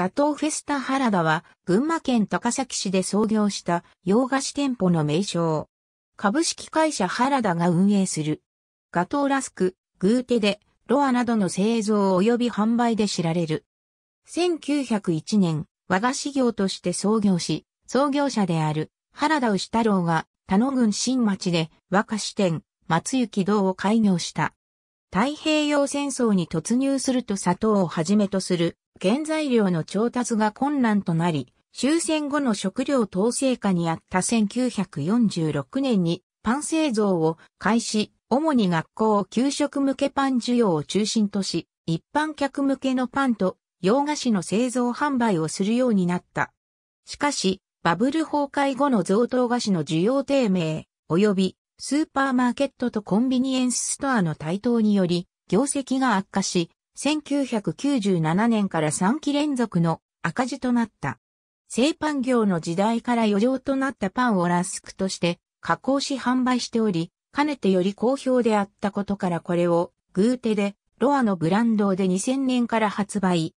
ガトーフェスタ原田は、群馬県高崎市で創業した洋菓子店舗の名称。株式会社原田が運営する。ガトーラスク、グーテで、ロアなどの製造及び販売で知られる。1901年、和菓子業として創業し、創業者である原田牛太郎が、田野郡新町で和菓子店、松行堂を開業した。太平洋戦争に突入すると砂糖をはじめとする原材料の調達が困難となり、終戦後の食料統制下にあった1946年にパン製造を開始、主に学校給食向けパン需要を中心とし、一般客向けのパンと洋菓子の製造販売をするようになった。しかし、バブル崩壊後の贈答菓子の需要低迷、及びスーパーマーケットとコンビニエンスストアの台頭により、業績が悪化し、1997年から3期連続の赤字となった。製パン業の時代から余剰となったパンをラスクとして加工し販売しており、かねてより好評であったことからこれをグーテでロアのブランドで2000年から発売。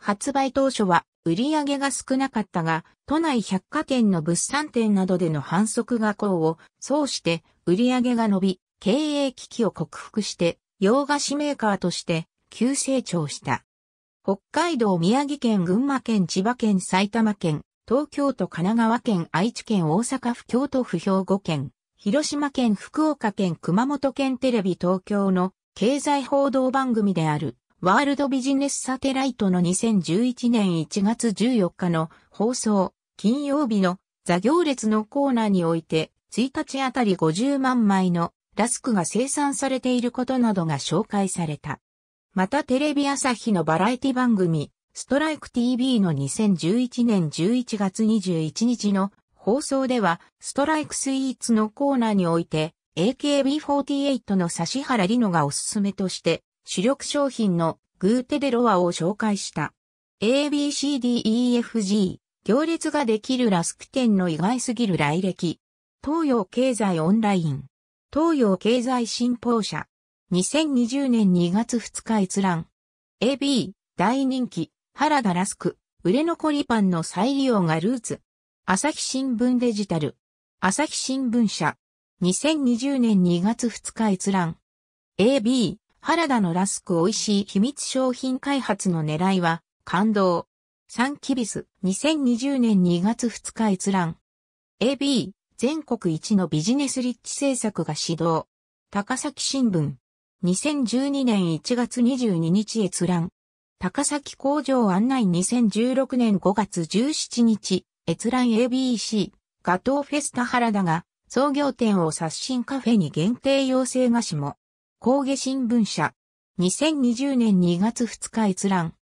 発売当初は売り上げが少なかったが、都内百貨店の物産店などでの反則加工を、そうして売り上げが伸び、経営危機を克服して、洋菓子メーカーとして急成長した。北海道、宮城県、群馬県、千葉県、埼玉県、東京都、神奈川県、愛知県、大阪府、京都府、兵庫県、広島県、福岡県、熊本県テレビ東京の経済報道番組であるワールドビジネスサテライトの2011年1月14日の放送、金曜日の座行列のコーナーにおいて、1日あたり50万枚のラスクが生産されていることなどが紹介された。またテレビ朝日のバラエティ番組、ストライク TV の2011年11月21日の放送では、ストライクスイーツのコーナーにおいて、AKB48 の指原里乃がおすすめとして、主力商品のグーテデロワを紹介した。ABCDEFG、行列ができるラスク店の意外すぎる来歴。東洋経済オンライン。東洋経済新報社。2020年2月2日閲覧。AB、大人気、原田ラスク、売れ残りパンの再利用がルーツ。朝日新聞デジタル。朝日新聞社。2020年2月2日閲覧。AB、原田のラスク美味しい秘密商品開発の狙いは、感動。サンキビス、2020年2月2日閲覧。AB、全国一のビジネス立地政策が始動。高崎新聞。2012年1月22日閲覧。高崎工場案内2016年5月17日、閲覧 ABC、ガトーフェスタ原田が、創業店を刷新カフェに限定要請菓子も。工芸新聞社。2020年2月2日閲覧。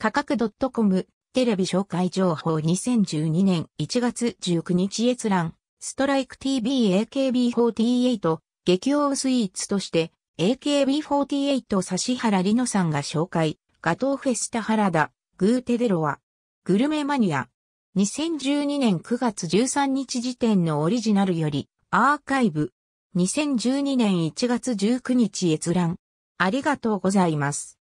価格 .com テレビ紹介情報2012年1月19日閲覧。ストライク TV AKB48 激応スイーツとして AKB48 指原莉乃さんが紹介、ガトーフェスタ原田、グーテデロワグルメマニア。2012年9月13日時点のオリジナルより、アーカイブ。2012年1月19日閲覧。ありがとうございます。